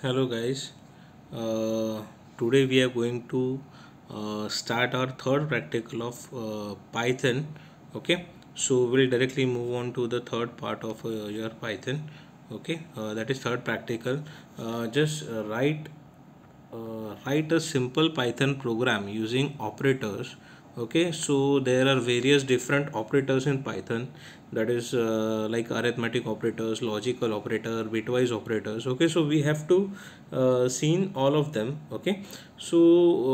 hello guys uh, today we are going to uh, start our third practical of uh, python okay so we'll directly move on to the third part of uh, your python okay uh, that is third practical uh, just write write a simple python program using operators okay so there are various different operators in python that is uh, like arithmetic operators logical operator bitwise operators okay so we have to uh, seen all of them okay so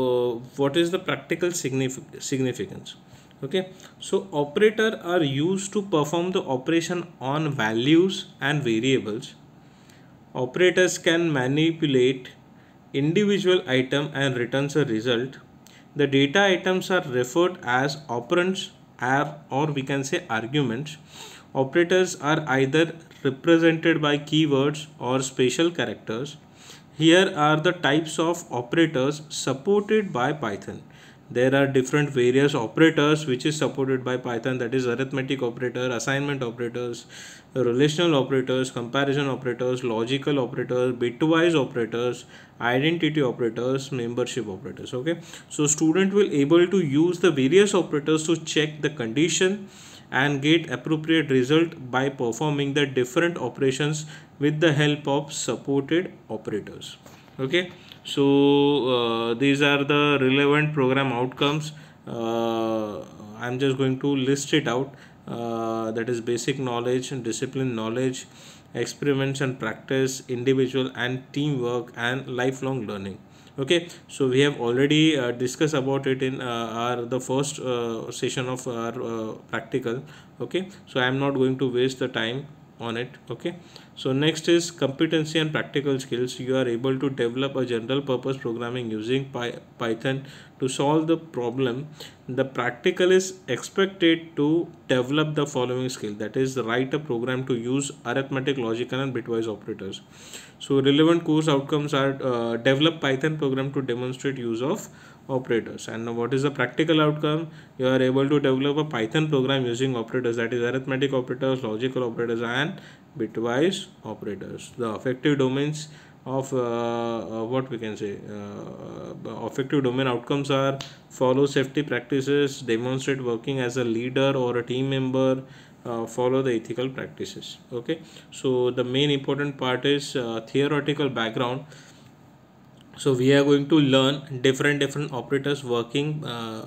uh, what is the practical signific significance okay so operator are used to perform the operation on values and variables operators can manipulate individual item and returns a result the data items are referred as operands or we can say arguments. Operators are either represented by keywords or special characters. Here are the types of operators supported by Python there are different various operators which is supported by python that is arithmetic operator assignment operators relational operators comparison operators logical operators bitwise operators identity operators membership operators okay so student will able to use the various operators to check the condition and get appropriate result by performing the different operations with the help of supported operators okay so uh, these are the relevant program outcomes uh, i'm just going to list it out uh, that is basic knowledge and discipline knowledge experiments and practice individual and teamwork and lifelong learning okay so we have already uh, discussed about it in uh, our the first uh, session of our practical okay so i am not going to waste the time on it okay so next is competency and practical skills. You are able to develop a general purpose programming using Python to solve the problem. The practical is expected to develop the following skill that is write a program to use arithmetic, logical and bitwise operators. So relevant course outcomes are uh, develop Python program to demonstrate use of operators and what is the practical outcome you are able to develop a python program using operators that is arithmetic operators logical operators and bitwise operators the effective domains of uh, uh, what we can say uh, domain outcomes are follow safety practices demonstrate working as a leader or a team member uh, follow the ethical practices okay so the main important part is uh, theoretical background so we are going to learn different different operators working uh,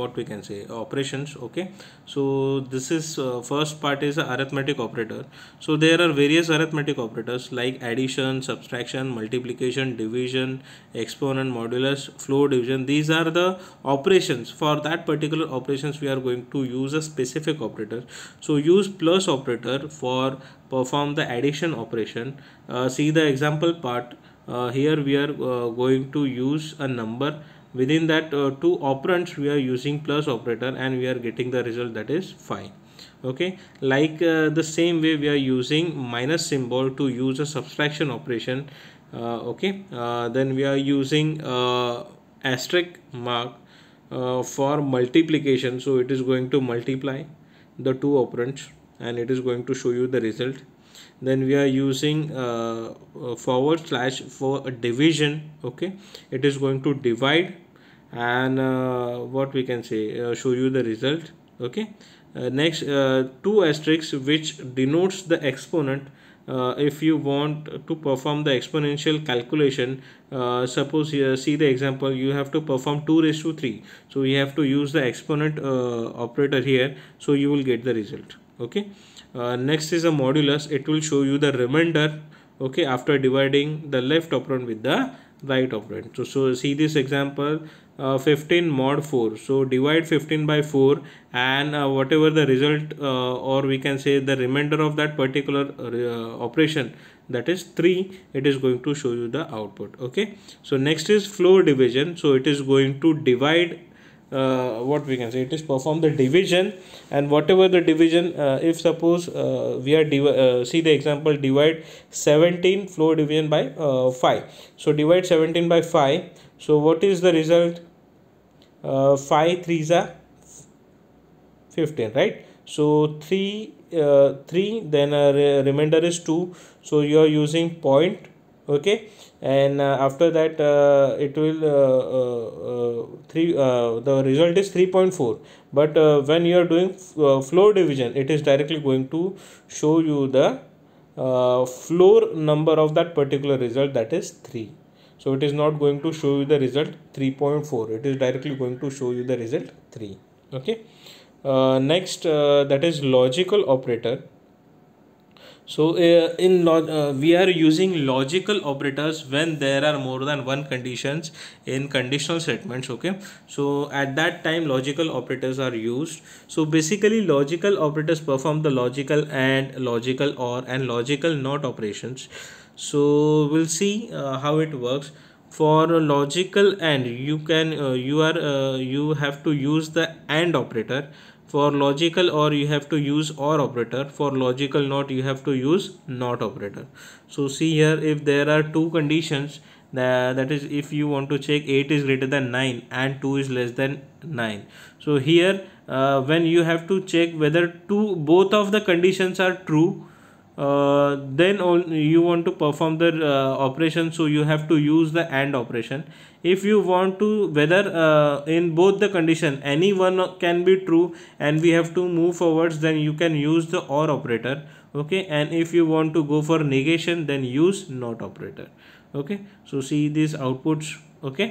what we can say operations okay so this is uh, first part is arithmetic operator so there are various arithmetic operators like addition subtraction multiplication division exponent modulus floor division these are the operations for that particular operations we are going to use a specific operator so use plus operator for perform the addition operation uh, see the example part uh, here we are uh, going to use a number within that uh, two operands we are using plus operator and we are getting the result that is 5 okay like uh, the same way we are using minus symbol to use a subtraction operation uh, okay uh, then we are using asterisk mark for multiplication so it is going to multiply the two operands and it is going to show you the result then we are using uh, uh, forward slash for a division okay it is going to divide and uh, what we can say uh, show you the result okay uh, next uh, two asterisks which denotes the exponent if you want to perform the exponential calculation suppose here see the example you have to perform 2 raised to 3 so you have to use the exponent operator here so you will get the result okay uh, next is a modulus it will show you the remainder okay after dividing the left operand with the right operand so so see this example uh, 15 mod 4 so divide 15 by 4 and uh, whatever the result uh, or we can say the remainder of that particular uh, uh, operation that is 3 it is going to show you the output okay so next is floor division so it is going to divide uh, what we can say it is perform the division and whatever the division uh, if suppose uh, we are div uh, see the example divide 17 floor division by uh, 5 so divide 17 by 5 so what is the result uh, 5 3 are 15 right so 3 uh, 3 then a uh, remainder is 2 so you are using point okay and uh, after that uh, it will uh, uh, uh three uh, the result is 3.4 but when you are doing floor division it is directly going to show you the floor number of that particular result that is 3 so it is not going to show you the result 3.4 it is directly going to show you the result 3 okay next that is logical operator so uh, in log uh, we are using logical operators when there are more than one conditions in conditional statements okay so at that time logical operators are used so basically logical operators perform the logical and logical or and logical not operations so we'll see uh, how it works for logical and you can uh, you are uh, you have to use the and operator for logical or you have to use or operator for logical not you have to use not operator so see here if there are two conditions that, that is if you want to check 8 is greater than 9 and 2 is less than 9 so here uh, when you have to check whether two both of the conditions are true uh, then you want to perform the uh, operation so you have to use the AND operation if you want to whether uh, in both the condition any one can be true and we have to move forwards then you can use the or operator okay and if you want to go for negation then use not operator okay so see these outputs okay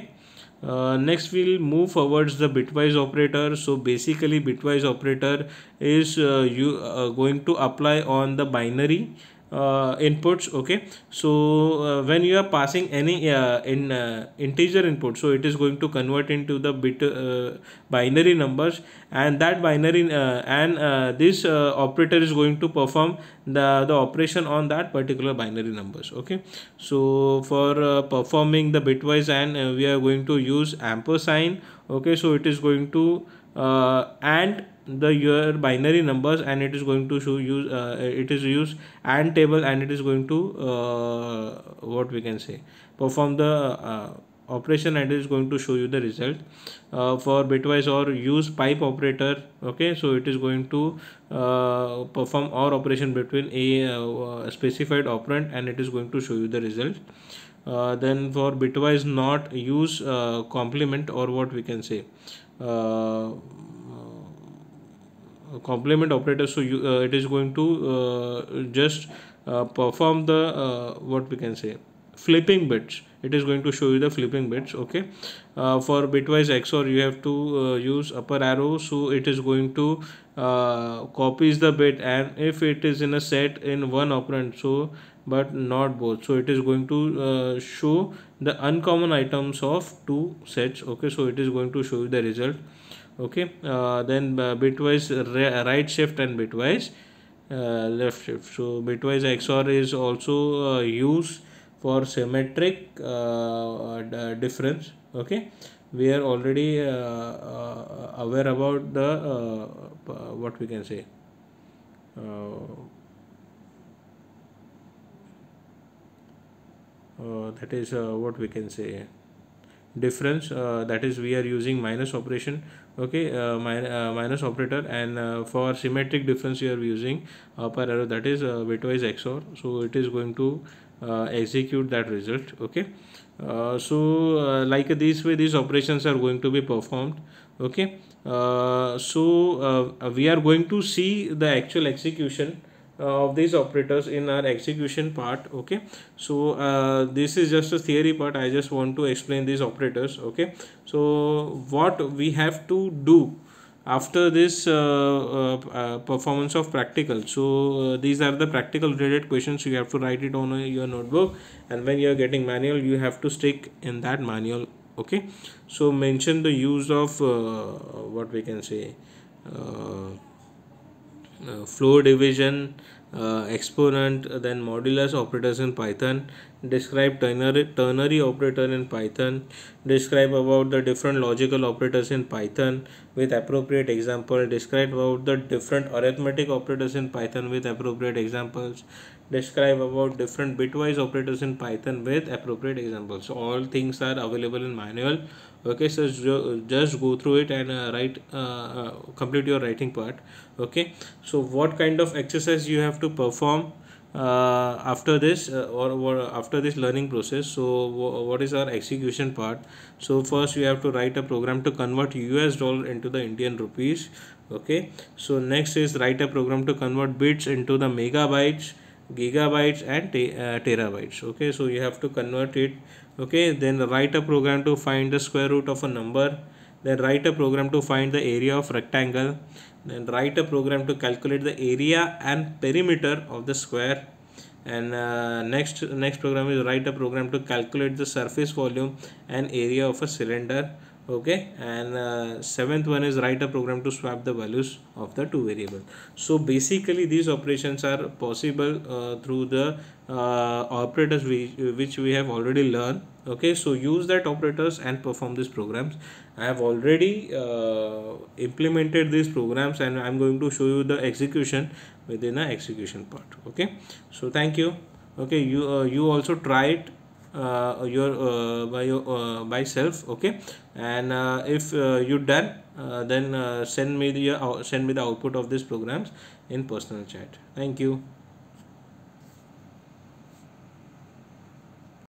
uh, next we'll move forwards the bitwise operator so basically bitwise operator is uh, you uh, going to apply on the binary uh, inputs okay so uh, when you are passing any uh, in uh, integer input so it is going to convert into the bit uh, binary numbers and that binary uh, and this operator is going to perform the the operation on that particular binary numbers okay so for performing the bitwise and we are going to use ampersand okay so it is going to and the your binary numbers and it is going to show use uh, it is use and table and it is going to uh, what we can say perform the uh, operation and it is going to show you the result uh, for bitwise or use pipe operator okay so it is going to uh, perform our operation between a uh, specified operand and it is going to show you the result uh, then for bitwise not use uh, complement or what we can say uh, complement operator so you, uh, it is going to uh, just uh, perform the what we can say flipping bits it is going to show you the flipping bits okay uh, for bitwise xor you have to uh, use upper arrow so it is going to uh, copies the bit and if it is in a set in one operand so but not both so it is going to show the uncommon items of two sets okay so it is going to show you the result okay uh, then uh, bitwise right shift and bitwise uh, left shift so bitwise xor is also uh, used for symmetric uh, uh, difference okay we are already aware about the what we can say that is what we can say difference uh, that is we are using minus operation okay uh, min uh, minus operator and for symmetric difference we are using upper arrow that is bitwise XOR so it is going to execute that result okay so like this way these operations are going to be performed okay so we are going to see the actual execution uh, of these operators in our execution part okay so uh, this is just a theory part i just want to explain these operators okay so what we have to do after this uh, uh, uh performance of practical so uh, these are the practical related questions you have to write it on your notebook and when you are getting manual you have to stick in that manual okay so mention the use of what we can say uh, floor division, uh, exponent, then modulus operators in Python, describe ternary, ternary operator in Python, describe about the different logical operators in Python with appropriate example, describe about the different arithmetic operators in Python with appropriate examples, describe about different bitwise operators in Python with appropriate examples. So all things are available in manual okay so just go through it and uh, write uh, uh, complete your writing part okay so what kind of exercise you have to perform uh, after this uh, or, or, after this learning process so what is our execution part so first you have to write a program to convert us dollar into the indian rupees okay so next is write a program to convert bits into the megabytes gigabytes and te uh, terabytes okay so you have to convert it okay then write a program to find the square root of a number then write a program to find the area of rectangle then write a program to calculate the area and perimeter of the square and uh, next next program is write a program to calculate the surface volume and area of a cylinder okay and uh, seventh one is write a program to swap the values of the two variables. so basically these operations are possible uh, through the uh, operators we, which we have already learned okay so use that operators and perform these programs i have already uh, implemented these programs and i'm going to show you the execution within the execution part okay so thank you okay you uh, you also try it uh, your uh, by your uh, by self okay and uh, if uh, you done uh, then send me the send me the output of these programs in personal chat thank you